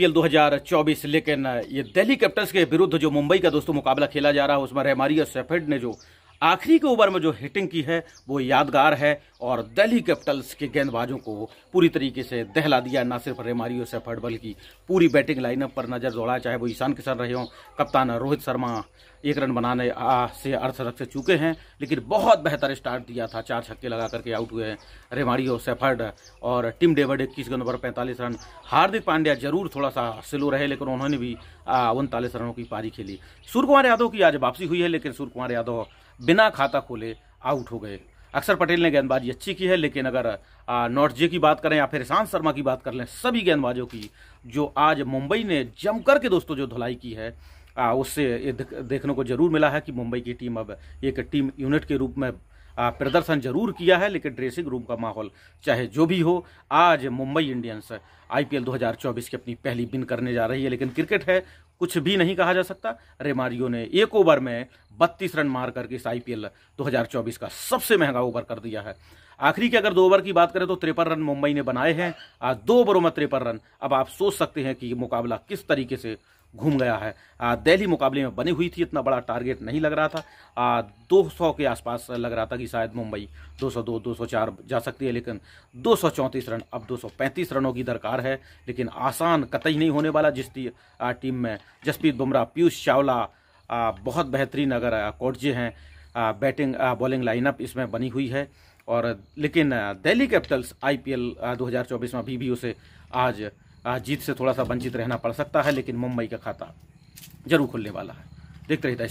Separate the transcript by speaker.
Speaker 1: IPL 2024 लेकिन ये Delhi Capitals के विरुद्ध जो मुंबई का दोस्तों मुकाबला खेला जा रहा है उसमें रेमारियो सेफेड ने जो आखिरी के ओवर में जो हिटिंग की है वो यादगार है और दिल्ली कैपिटल्स के गेंदबाजों को पूरी तरीके से दहला दिया ना सिर्फ रेमारियो सेफर्ड बल्कि पूरी बैटिंग लाइनअप पर नज़र दौड़ा चाहे वो ईशान किशन रहे हों कप्तान रोहित शर्मा एक रन बनाने आ, से अर्थ से चूके हैं लेकिन बहुत बेहतर स्टार्ट दिया था चार छक्के लगा करके आउट हुए हैं रेमारियो सेफर्ड और टिम डेविड इक्कीस गेंदों पर पैंतालीस रन हार्दिक पांड्या जरूर थोड़ा सा स्लो रहे लेकिन उन्होंने भी उनतालीस रनों की पारी खेली सूर्य कुमार यादव की आज वापसी हुई है लेकिन सूर्य कुमार यादव बिना खाता खोले आउट हो गए अक्षर पटेल ने गेंदबाजी अच्छी की है लेकिन अगर नॉर्थ जे की बात करें या फिर ईशांत शर्मा की बात कर लें सभी गेंदबाजों की जो आज मुंबई ने जमकर के दोस्तों जो धुलाई की है उससे ये देखने को जरूर मिला है कि मुंबई की टीम अब एक टीम यूनिट के रूप में प्रदर्शन जरूर किया है लेकिन ड्रेसिंग रूम का माहौल चाहे जो भी हो आज मुंबई इंडियंस आईपीएल 2024 की अपनी पहली बिन करने जा रही है लेकिन क्रिकेट है कुछ भी नहीं कहा जा सकता रेमारियो ने एक ओवर में 32 रन मार करके इस आईपीएल 2024 का सबसे महंगा ओवर कर दिया है आखिरी के अगर दो ओवर की बात करें तो त्रेपन रन मुंबई ने बनाए हैं आज दो ओवरों में त्रेपन रन अब आप सोच सकते हैं कि ये मुकाबला किस तरीके से घूम गया है दिल्ली मुकाबले में बनी हुई थी इतना बड़ा टारगेट नहीं लग रहा था आ, 200 के आसपास लग रहा था कि शायद मुंबई 202, 204 जा सकती है लेकिन दो रन अब 235 रनों की दरकार है लेकिन आसान कतई नहीं होने वाला जिस टी, आ, टीम में जसप्रीत बुमराह पीयूष चावला बहुत बेहतरीन अगर कोटजे हैं बैटिंग बॉलिंग लाइनअप इसमें बनी हुई है और लेकिन दिल्ली कैपिटल्स आईपीएल 2024 में अभी भी उसे आज जीत से थोड़ा सा वंचित रहना पड़ सकता है लेकिन मुंबई का खाता जरूर खुलने वाला है देखते है